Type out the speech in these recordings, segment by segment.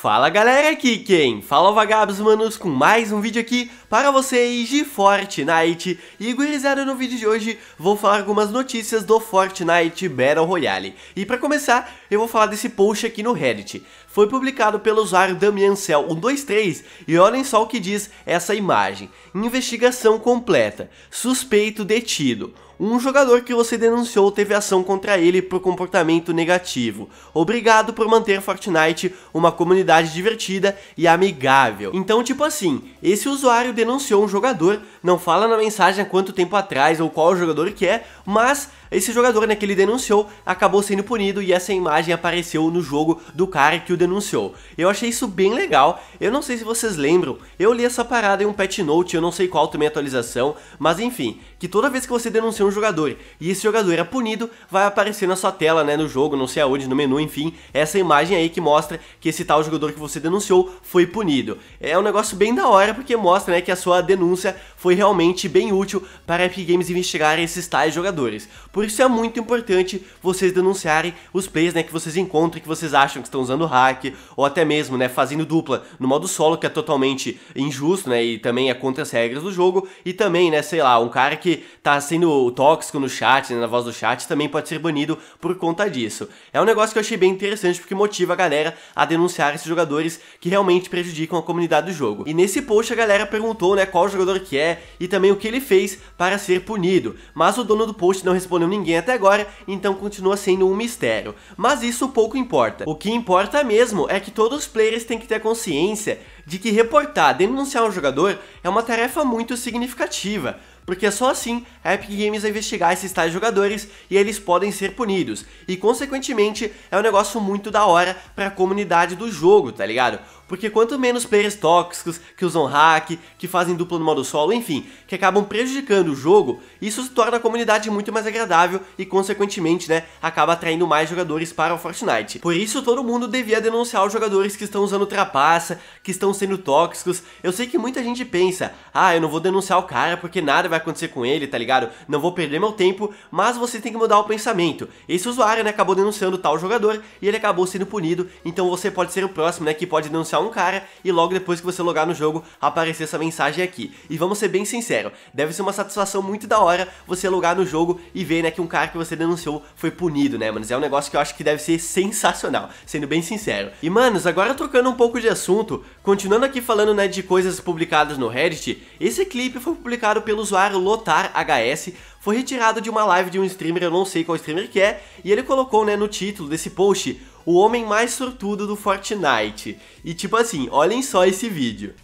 Fala galera, aqui quem? Fala vagabos manos com mais um vídeo aqui para vocês de Fortnite E gurizada, no vídeo de hoje vou falar algumas notícias do Fortnite Battle Royale E para começar, eu vou falar desse post aqui no Reddit Foi publicado pelo usuário DamianCell123 e olhem só o que diz essa imagem Investigação completa, suspeito detido um jogador que você denunciou teve ação contra ele por comportamento negativo. Obrigado por manter Fortnite uma comunidade divertida e amigável. Então, tipo assim, esse usuário denunciou um jogador, não fala na mensagem há quanto tempo atrás ou qual jogador que é, mas esse jogador né, que ele denunciou acabou sendo punido e essa imagem apareceu no jogo do cara que o denunciou. Eu achei isso bem legal, eu não sei se vocês lembram, eu li essa parada em um patch note, eu não sei qual também é a atualização, mas enfim, que toda vez que você denuncia um um jogador. E esse jogador é punido, vai aparecer na sua tela, né, no jogo, não sei aonde, no menu, enfim, essa imagem aí que mostra que esse tal jogador que você denunciou foi punido. É um negócio bem da hora porque mostra, né, que a sua denúncia foi realmente bem útil para a Epic Games investigar esses tais jogadores. Por isso é muito importante vocês denunciarem os plays, né, que vocês encontram, que vocês acham que estão usando hack ou até mesmo, né, fazendo dupla no modo solo que é totalmente injusto, né, e também é contra as regras do jogo e também, né, sei lá, um cara que tá sendo tóxico no chat, né, na voz do chat, também pode ser banido por conta disso. É um negócio que eu achei bem interessante porque motiva a galera a denunciar esses jogadores que realmente prejudicam a comunidade do jogo. E nesse post a galera perguntou, né, qual jogador que é e também o que ele fez para ser punido, mas o dono do post não respondeu ninguém até agora, então continua sendo um mistério. Mas isso pouco importa. O que importa mesmo é que todos os players têm que ter consciência de que reportar, denunciar um jogador é uma tarefa muito significativa, porque é só assim a Epic Games vai investigar esses tais jogadores e eles podem ser punidos. E consequentemente é um negócio muito da hora para a comunidade do jogo, tá ligado? Porque quanto menos players tóxicos, que usam hack, que fazem dupla no modo solo, enfim, que acabam prejudicando o jogo, isso se torna a comunidade muito mais agradável e, consequentemente, né, acaba atraindo mais jogadores para o Fortnite. Por isso, todo mundo devia denunciar os jogadores que estão usando trapaça, que estão sendo tóxicos. Eu sei que muita gente pensa, ah, eu não vou denunciar o cara porque nada vai acontecer com ele, tá ligado? Não vou perder meu tempo, mas você tem que mudar o pensamento. Esse usuário, né, acabou denunciando tal jogador e ele acabou sendo punido, então você pode ser o próximo, né, que pode denunciar um cara e logo depois que você logar no jogo aparecer essa mensagem aqui. E vamos ser bem sincero, deve ser uma satisfação muito da hora você logar no jogo e ver, né, que um cara que você denunciou foi punido, né, manos? É um negócio que eu acho que deve ser sensacional, sendo bem sincero. E, manos, agora trocando um pouco de assunto, continuando aqui falando, né, de coisas publicadas no Reddit, esse clipe foi publicado pelo usuário LotarHS, foi retirado de uma live de um streamer, eu não sei qual streamer que é, e ele colocou, né, no título desse post o homem mais sortudo do Fortnite. E tipo assim, olhem só esse vídeo.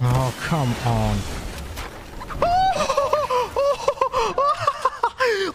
Oh, come on.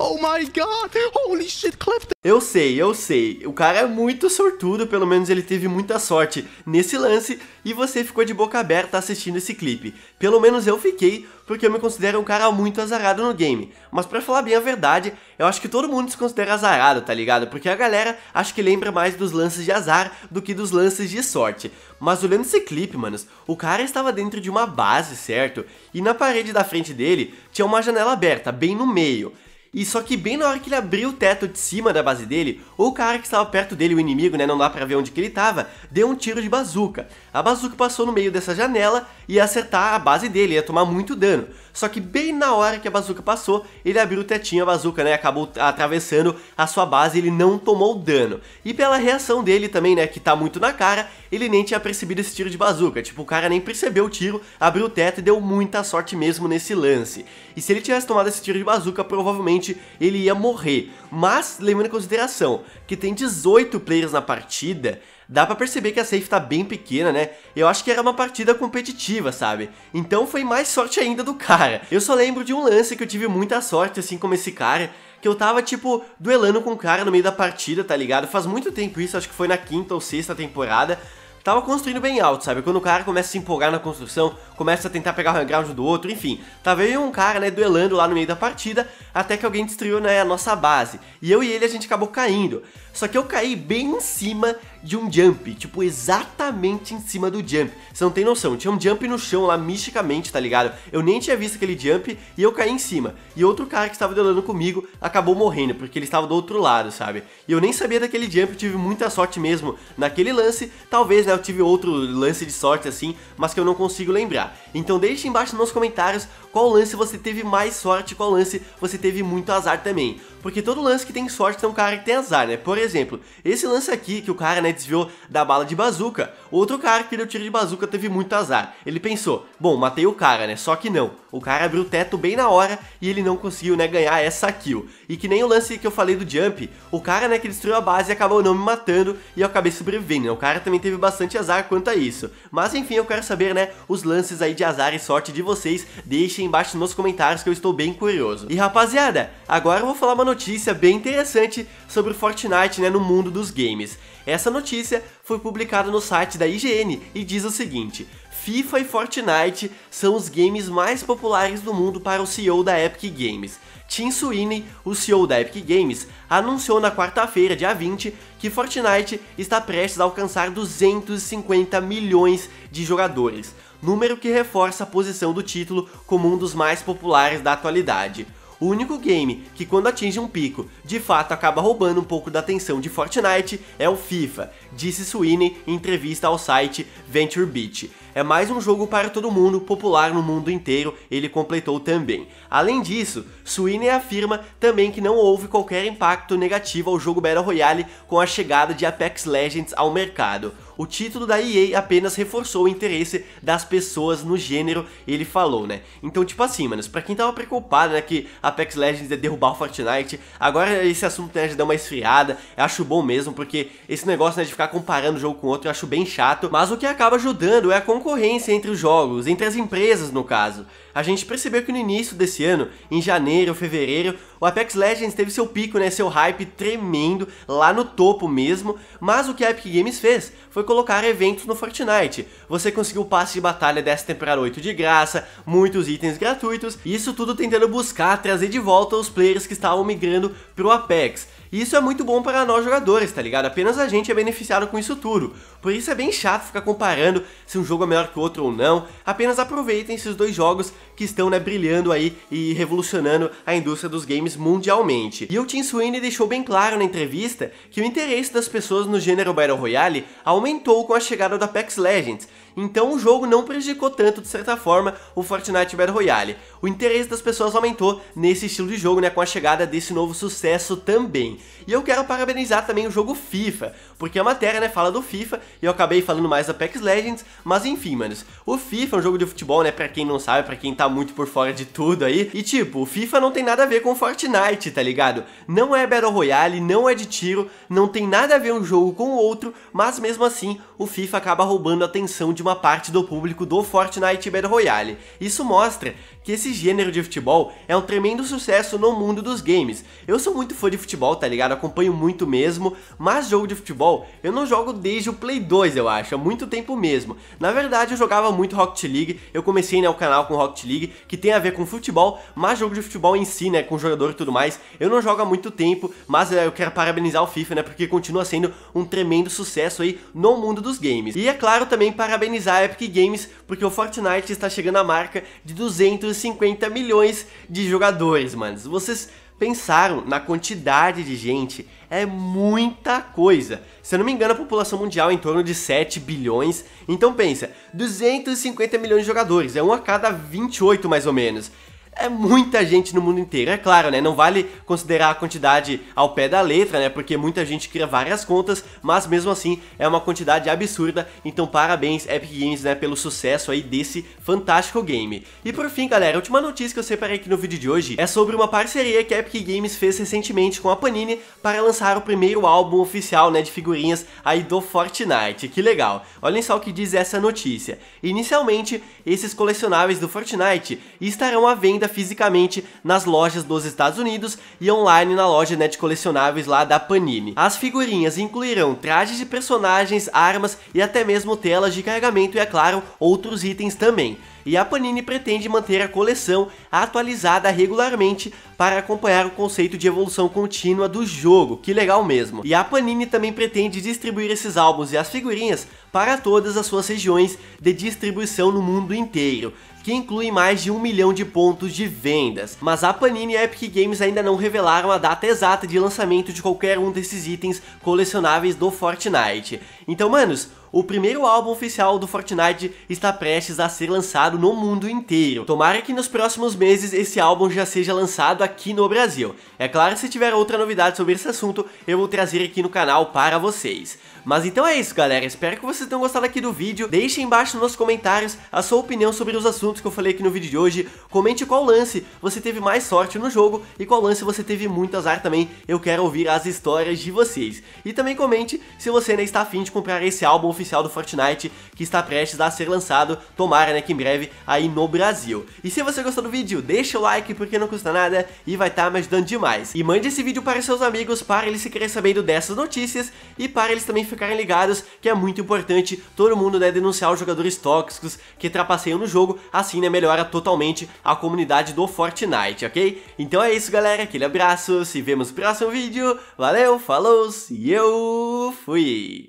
Oh my god! Holy shit, Clifton! Eu sei, eu sei. O cara é muito sortudo, pelo menos ele teve muita sorte nesse lance e você ficou de boca aberta assistindo esse clipe. Pelo menos eu fiquei, porque eu me considero um cara muito azarado no game. Mas para falar bem a verdade, eu acho que todo mundo se considera azarado, tá ligado? Porque a galera acho que lembra mais dos lances de azar do que dos lances de sorte. Mas olhando esse clipe, manos, o cara estava dentro de uma base, certo? E na parede da frente dele tinha uma janela aberta, bem no meio. E só que bem na hora que ele abriu o teto de cima da base dele, o cara que estava perto dele, o inimigo, né, não dá pra ver onde que ele estava, deu um tiro de bazuca. A bazuca passou no meio dessa janela e ia acertar a base dele, ia tomar muito dano. Só que bem na hora que a bazuca passou, ele abriu o tetinho, a bazuca, né, acabou atravessando a sua base, ele não tomou dano. E pela reação dele também, né, que tá muito na cara, ele nem tinha percebido esse tiro de bazuca. Tipo, o cara nem percebeu o tiro, abriu o teto e deu muita sorte mesmo nesse lance. E se ele tivesse tomado esse tiro de bazuca, provavelmente ele ia morrer. Mas, levando em consideração que tem 18 players na partida, dá para perceber que a safe tá bem pequena, né? Eu acho que era uma partida competitiva, sabe? Então foi mais sorte ainda do cara. Eu só lembro de um lance que eu tive muita sorte, assim como esse cara, que eu tava, tipo, duelando com um cara no meio da partida, tá ligado? Faz muito tempo isso, acho que foi na quinta ou sexta temporada, tava construindo bem alto, sabe? Quando o cara começa a se empolgar na construção, começa a tentar pegar o ground do outro, enfim. Tava eu e um cara, né, duelando lá no meio da partida, até que alguém destruiu, né, a nossa base. E eu e ele, a gente acabou caindo. Só que eu caí bem em cima de um jump, tipo, exatamente em cima do jump. Você não tem noção, tinha um jump no chão lá, misticamente, tá ligado? Eu nem tinha visto aquele jump e eu caí em cima. E outro cara que estava duelando comigo acabou morrendo, porque ele estava do outro lado, sabe? E eu nem sabia daquele jump, tive muita sorte mesmo naquele lance. Talvez, né, eu tive outro lance de sorte assim, mas que eu não consigo lembrar. Então deixe embaixo nos comentários qual lance você teve mais sorte, qual lance você teve muito azar também. Porque todo lance que tem sorte tem um cara que tem azar, né? Por exemplo, esse lance aqui que o cara, né, né, desviou da bala de bazuca. Outro cara que deu tiro de bazuca teve muito azar. Ele pensou, bom, matei o cara, né, só que não. O cara abriu o teto bem na hora e ele não conseguiu, né, ganhar essa kill. E que nem o lance que eu falei do jump, o cara, né, que destruiu a base acabou não me matando e eu acabei sobrevivendo, né? O cara também teve bastante azar quanto a isso. Mas enfim, eu quero saber, né, os lances aí de azar e sorte de vocês. Deixem embaixo nos comentários que eu estou bem curioso. E rapaziada, agora eu vou falar uma notícia bem interessante sobre o Fortnite, né, no mundo dos games. Essa notícia foi publicada no site da IGN e diz o seguinte: FIFA e Fortnite são os games mais populares do mundo para o CEO da Epic Games. Tim Sweeney, o CEO da Epic Games, anunciou na quarta-feira, dia 20, que Fortnite está prestes a alcançar 250 milhões de jogadores, número que reforça a posição do título como um dos mais populares da atualidade o único game que quando atinge um pico, de fato acaba roubando um pouco da atenção de Fortnite é o FIFA, disse Sweeney em entrevista ao site VentureBeat. É mais um jogo para todo mundo, popular no mundo inteiro, ele completou também. Além disso, Sweeney afirma também que não houve qualquer impacto negativo ao jogo Battle Royale com a chegada de Apex Legends ao mercado o título da EA apenas reforçou o interesse das pessoas no gênero, ele falou, né? Então, tipo assim, mano, pra quem tava preocupado, né, que Apex Legends ia derrubar o Fortnite, agora esse assunto, né, já deu uma esfriada, eu acho bom mesmo, porque esse negócio, né, de ficar comparando um jogo com outro, eu acho bem chato, mas o que acaba ajudando é a concorrência entre os jogos, entre as empresas, no caso. A gente percebeu que no início desse ano, em janeiro, fevereiro, o Apex Legends teve seu pico, né, seu hype tremendo, lá no topo mesmo, mas o que a Epic Games fez foi colocar eventos no Fortnite. Você conseguiu o passe de batalha dessa temporada 8 de graça, muitos itens gratuitos, e isso tudo tentando buscar trazer de volta os players que estavam migrando pro Apex. E isso é muito bom para nós jogadores, tá ligado? Apenas a gente é beneficiado com isso tudo. Por isso é bem chato ficar comparando se um jogo é melhor que o outro ou não. Apenas aproveitem esses dois jogos que estão né, brilhando aí e revolucionando a indústria dos games mundialmente. E o Tim Sweeney deixou bem claro na entrevista que o interesse das pessoas no gênero Battle Royale aumentou com a chegada da PAX Legends, então o jogo não prejudicou tanto, de certa forma, o Fortnite Battle Royale. O interesse das pessoas aumentou nesse estilo de jogo, né, com a chegada desse novo sucesso também. E eu quero parabenizar também o jogo FIFA, porque a matéria, né, fala do FIFA, e eu acabei falando mais da PEX Legends, mas enfim, manos, o FIFA é um jogo de futebol, né, pra quem não sabe, pra quem tá muito por fora de tudo aí, e tipo, o FIFA não tem nada a ver com Fortnite, tá ligado? Não é Battle Royale, não é de tiro, não tem nada a ver um jogo com o outro, mas mesmo assim, o FIFA acaba roubando a atenção de uma uma parte do público do Fortnite Battle Royale. Isso mostra que esse gênero de futebol é um tremendo sucesso no mundo dos games. Eu sou muito fã de futebol, tá ligado? Acompanho muito mesmo, mas jogo de futebol eu não jogo desde o Play 2, eu acho, há muito tempo mesmo. Na verdade, eu jogava muito Rocket League, eu comecei né, o canal com Rocket League, que tem a ver com futebol, mas jogo de futebol em si, né, com jogador e tudo mais, eu não jogo há muito tempo, mas eh, eu quero parabenizar o FIFA, né, porque continua sendo um tremendo sucesso aí no mundo dos games. E é claro também parabenizar a Epic Games, porque o Fortnite está chegando à marca de 200 250 milhões de jogadores, mano. Vocês pensaram na quantidade de gente, é muita coisa. Se eu não me engano, a população mundial é em torno de 7 bilhões. Então pensa, 250 milhões de jogadores, é um a cada 28 mais ou menos é muita gente no mundo inteiro. É claro, né? Não vale considerar a quantidade ao pé da letra, né? Porque muita gente cria várias contas, mas mesmo assim é uma quantidade absurda. Então, parabéns, Epic Games, né? Pelo sucesso aí desse fantástico game. E por fim, galera, a última notícia que eu separei aqui no vídeo de hoje é sobre uma parceria que a Epic Games fez recentemente com a Panini para lançar o primeiro álbum oficial, né? De figurinhas aí do Fortnite. Que legal. Olhem só o que diz essa notícia. Inicialmente, esses colecionáveis do Fortnite estarão à venda venda fisicamente nas lojas dos Estados Unidos e online na loja Net de colecionáveis lá da Panini. As figurinhas incluirão trajes de personagens, armas e até mesmo telas de carregamento e, é claro, outros itens também e a Panini pretende manter a coleção atualizada regularmente para acompanhar o conceito de evolução contínua do jogo, que legal mesmo. E a Panini também pretende distribuir esses álbuns e as figurinhas para todas as suas regiões de distribuição no mundo inteiro, que inclui mais de um milhão de pontos de vendas. Mas a Panini e a Epic Games ainda não revelaram a data exata de lançamento de qualquer um desses itens colecionáveis do Fortnite. Então, manos, o primeiro álbum oficial do Fortnite está prestes a ser lançado no mundo inteiro. Tomara que nos próximos meses esse álbum já seja lançado aqui no Brasil. É claro, se tiver outra novidade sobre esse assunto, eu vou trazer aqui no canal para vocês. Mas então é isso, galera. Espero que vocês tenham gostado aqui do vídeo. Deixem embaixo nos comentários a sua opinião sobre os assuntos que eu falei aqui no vídeo de hoje. Comente qual lance você teve mais sorte no jogo e qual lance você teve muito azar também. Eu quero ouvir as histórias de vocês. E também comente se você ainda está afim de comprar esse álbum oficial do Fortnite que está prestes a ser lançado. Tomara, né, que em breve aí no Brasil. E se você gostou do vídeo, deixa o like porque não custa nada e vai estar tá me ajudando demais. E mande esse vídeo para seus amigos para eles ficarem sabendo dessas notícias e para eles também ficarem ficarem ligados que é muito importante todo mundo né, denunciar os jogadores tóxicos que trapaceiam no jogo, assim né, melhora totalmente a comunidade do Fortnite, ok? Então é isso galera, aquele abraço, se vemos no próximo vídeo, valeu, falou e eu fui!